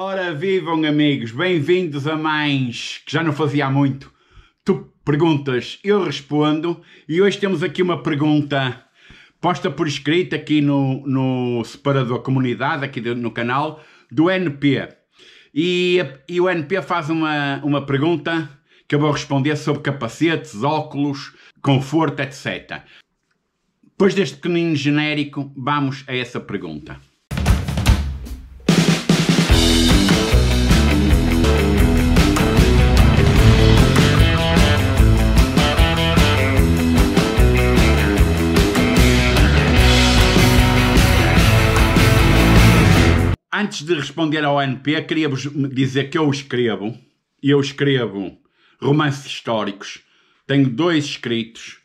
Ora, vivam amigos, bem-vindos a mais, que já não fazia há muito. Tu perguntas, eu respondo, e hoje temos aqui uma pergunta posta por escrito aqui no, no separador comunidade, aqui no canal, do NP. E, e o NP faz uma, uma pergunta que eu vou responder sobre capacetes, óculos, conforto, etc. Depois deste pequenino genérico, vamos a essa pergunta. antes de responder ao NP, queria-vos dizer que eu escrevo, eu escrevo romances históricos. Tenho dois escritos,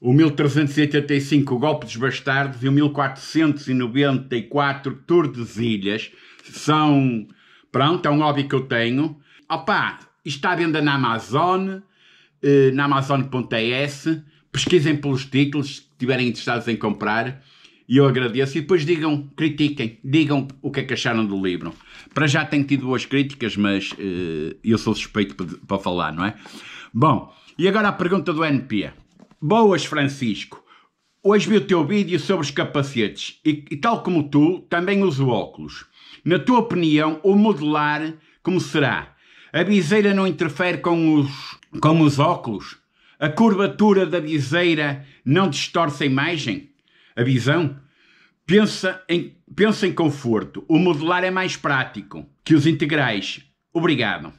o 1385 Golpe dos Bastardos e o 1494 Tordesilhas. São, pronto, é um hobby que eu tenho. Opa, está à venda na Amazon, eh, na amazon.es. Pesquisem pelos títulos, se estiverem interessados em comprar. E eu agradeço. E depois digam, critiquem, digam o que é que acharam do livro. Para já tenho tido boas críticas, mas uh, eu sou suspeito para falar, não é? Bom, e agora a pergunta do NP. Boas, Francisco. Hoje vi o teu vídeo sobre os capacetes e, e tal como tu, também uso óculos. Na tua opinião, o modelar, como será? A viseira não interfere com os, com os óculos? A curvatura da viseira não distorce a imagem? a visão, pensa em, pensa em conforto. O modular é mais prático que os integrais. Obrigado.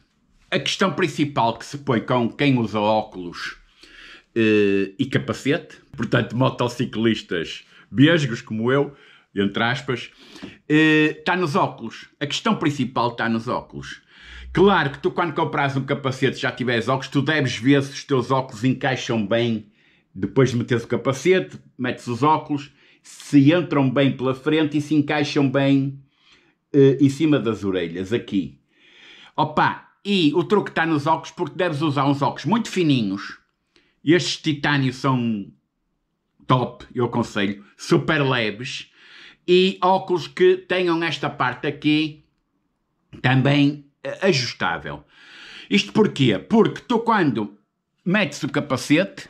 A questão principal que se põe com quem usa óculos eh, e capacete, portanto, motociclistas besgos como eu, entre aspas, está eh, nos óculos. A questão principal está nos óculos. Claro que tu, quando compras um capacete, já tiveres óculos, tu deves ver se os teus óculos encaixam bem depois de meter o capacete, mete-se os óculos, se entram bem pela frente e se encaixam bem eh, em cima das orelhas, aqui. Opa, e o truque está nos óculos porque deves usar uns óculos muito fininhos. Estes titânios são top, eu aconselho, super leves. E óculos que tenham esta parte aqui também eh, ajustável. Isto porquê? Porque tu quando metes o capacete,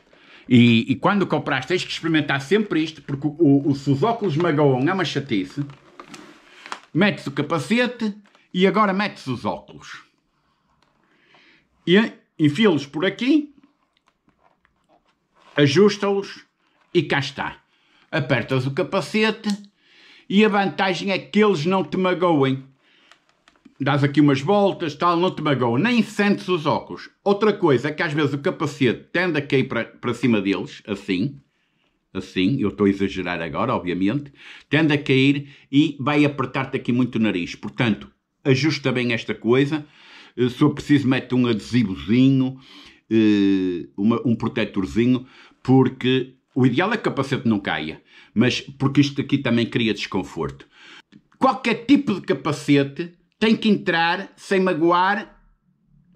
e, e, quando compras, tens que experimentar sempre isto, porque o, o, se os óculos magoam é uma chatice. Metes o capacete e agora metes os óculos. E enfia-los por aqui, ajusta-os e cá está. Apertas o capacete e a vantagem é que eles não te magoem dás aqui umas voltas, tal, não te magoa, nem sentes os óculos. Outra coisa é que às vezes o capacete tende a cair para, para cima deles, assim, assim, eu estou a exagerar agora, obviamente, tende a cair e vai apertar-te aqui muito o nariz. Portanto, ajusta bem esta coisa, eh, se for preciso mete um adesivozinho, eh, um protetorzinho, porque o ideal é que o capacete não caia, mas porque isto aqui também cria desconforto. Qualquer tipo de capacete tem que entrar sem magoar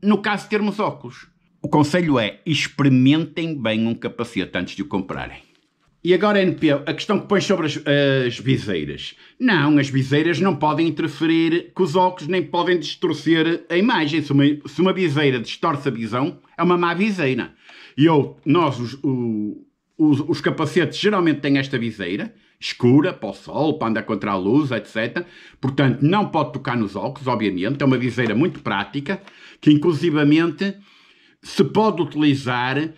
no caso de termos óculos. O conselho é experimentem bem um capacete antes de o comprarem. E agora, NP, a questão que pões sobre as, as, viseiras. Não, as viseiras não podem interferir com os óculos, nem podem distorcer a imagem. Se uma, se uma viseira distorce a visão, é uma má viseira. E eu, nós, os, os, os, capacetes geralmente têm esta viseira, escura, para o sol, para andar contra a luz, etc. Portanto, não pode tocar nos óculos, obviamente. É uma viseira muito prática, que inclusivamente se pode utilizar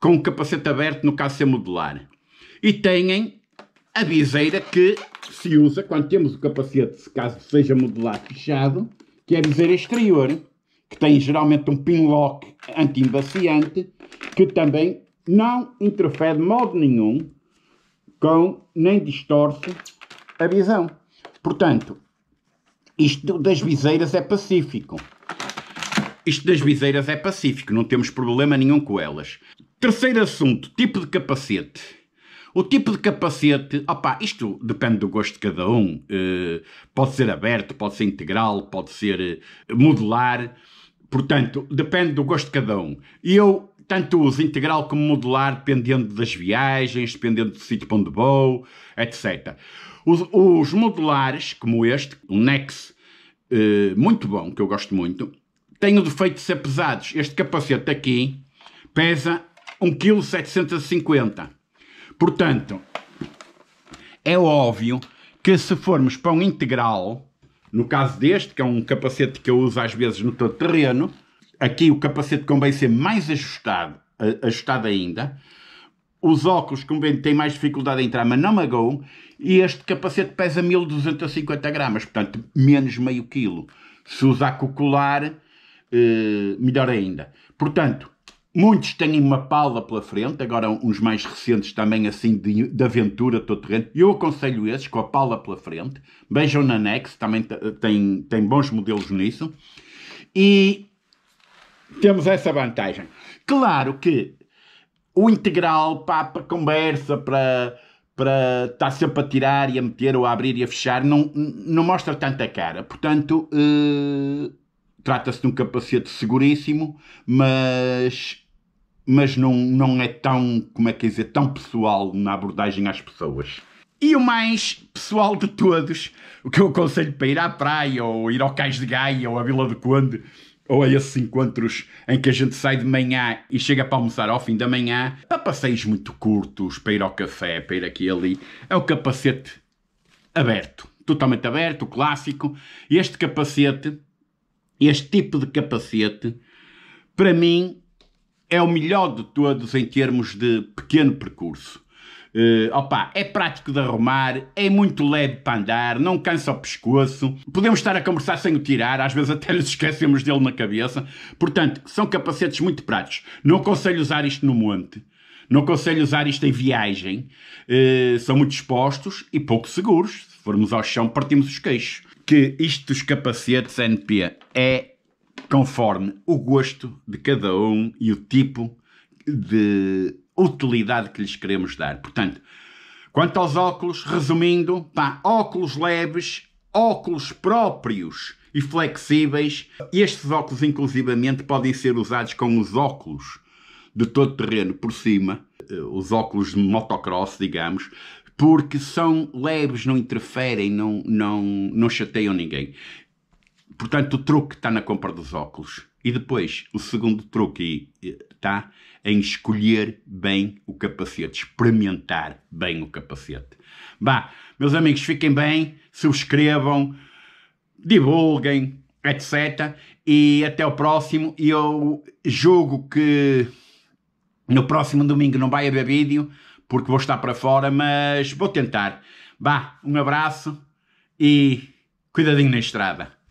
com o capacete aberto, no caso de ser modular. E têm a viseira que se usa quando temos o capacete, caso seja modular fechado, que é a viseira exterior, que tem geralmente um pinlock anti-embaciante, que também não interfere de modo nenhum com, nem distorce a visão. Portanto, isto das viseiras é pacífico. Isto das viseiras é pacífico, não temos problema nenhum com elas. Terceiro assunto, tipo de capacete. O tipo de capacete, opá, isto depende do gosto de cada um. Eh, pode ser aberto, pode ser integral, pode ser eh, modular. Portanto, depende do gosto de cada um. Eu tanto os uso integral como modular, dependendo das viagens, dependendo do sítio para onde vou, etc. Os, os, modulares, como este, o Nex, eh, muito bom, que eu gosto muito, têm o defeito de ser pesados. Este capacete aqui pesa 1,750 kg. Portanto, é óbvio que se formos para um integral, no caso deste, que é um capacete que eu uso às vezes no todo terreno, Aqui o capacete convém ser é mais ajustado, ajustado ainda. Os óculos convém têm mais dificuldade de entrar, mas não magoam. E este capacete pesa 1250 gramas, portanto, menos meio quilo. Se usar com colar, eh, melhor ainda. Portanto, muitos têm uma pala pela frente, agora uns mais recentes também, assim, de, de aventura todo terreno. Eu aconselho esses, com a pala pela frente. Vejam na Nex, também tem, tem bons modelos nisso. E temos essa vantagem. Claro que o integral para conversa, para para estar sempre a tirar e a meter ou a abrir e a fechar, não, não mostra tanta cara. Portanto, eh, trata-se de um capacete seguríssimo, mas mas não, não é tão, como é que dizer, tão pessoal na abordagem às pessoas. E o mais pessoal de todos, o que eu aconselho para ir à praia, ou ir ao Cais de Gaia, ou à Vila do Conde, ou a esses encontros em que a gente sai de manhã e chega para almoçar ao fim da manhã, para passeios muito curtos, para ir ao café, para ir aqui e ali, é o capacete aberto, totalmente aberto, clássico. Este capacete, este tipo de capacete, para mim é o melhor de todos em termos de pequeno percurso. Uh, opa, é prático de arrumar, é muito leve para andar, não cansa o pescoço. Podemos estar a conversar sem o tirar, às vezes até nos esquecemos dele na cabeça. Portanto, são capacetes muito práticos. Não aconselho usar isto no monte. Não aconselho usar isto em viagem. Uh, são muito expostos e pouco seguros. Se formos ao chão, partimos os queixos. Que isto dos capacetes NP é conforme o gosto de cada um e o tipo de utilidade que lhes queremos dar. Portanto, quanto aos óculos, resumindo, pá, óculos leves, óculos próprios e flexíveis. Estes óculos, inclusivamente, podem ser usados com os óculos de todo terreno por cima, eh, os óculos de motocross, digamos, porque são leves, não interferem, não, não, não chateiam ninguém. Portanto, o truque está na compra dos óculos. E depois, o segundo truque está eh, em escolher bem o capacete, experimentar bem o capacete. Bah, meus amigos, fiquem bem, subscrevam, divulguem, etc. E até o próximo. E eu julgo que no próximo domingo não vai haver vídeo, porque vou estar para fora, mas vou tentar. Bah, um abraço e cuidadinho na estrada.